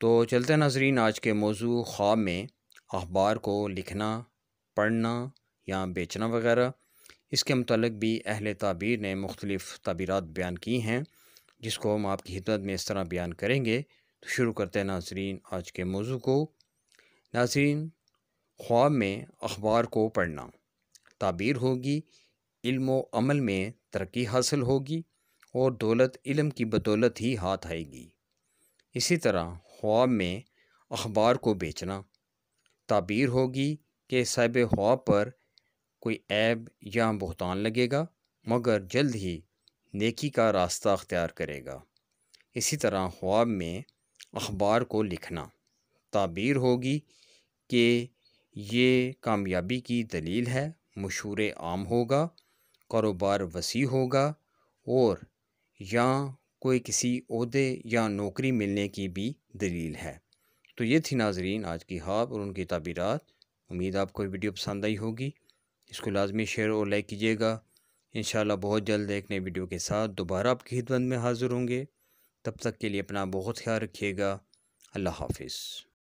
तो चलते नाजरीन आज के मौजू ख्वाब में अखबार को लिखना पढ़ना या बेचना वगैरह इसके मतलब भी अहल ताबीर ने मुख्तलिफ़ तबीरत बयान की हैं जिसको हम आपकी हिदमत में इस तरह बयान करेंगे तो शुरू करते हैं नाजरीन आज के मौजू को नाजरीन ख्वाब में अखबार को पढ़ना ताबीर होगी इल्म अमल में तरक्की हासिल होगी और दौलत इलम की बदौलत ही हाथ आएगी इसी तरह ख्वाब में अखबार को बेचना ताबीर होगी कि साहब ख्वाब पर कोई ऐब या बहतान लगेगा मगर जल्द ही नेकी का रास्ता अख्तियार करेगा इसी तरह ख्वाब में अखबार को लिखना ताबीर होगी कि ये कामयाबी की दलील है मशहूर आम होगा कारोबार वसी होगा और या कोई किसी अहदे या नौकरी मिलने की भी दलील है तो ये थी नाजरीन आज की हाब और उनकी तबीरत उम्मीद आपको वीडियो पसंद आई होगी इसको लाजमी शेयर और लाइक कीजिएगा इन बहुत जल्द एक नए वीडियो के साथ दोबारा आपकी खिदमत में हाज़िर होंगे तब तक के लिए अपना बहुत ख्याल रखिएगा अल्लाह हाफिज़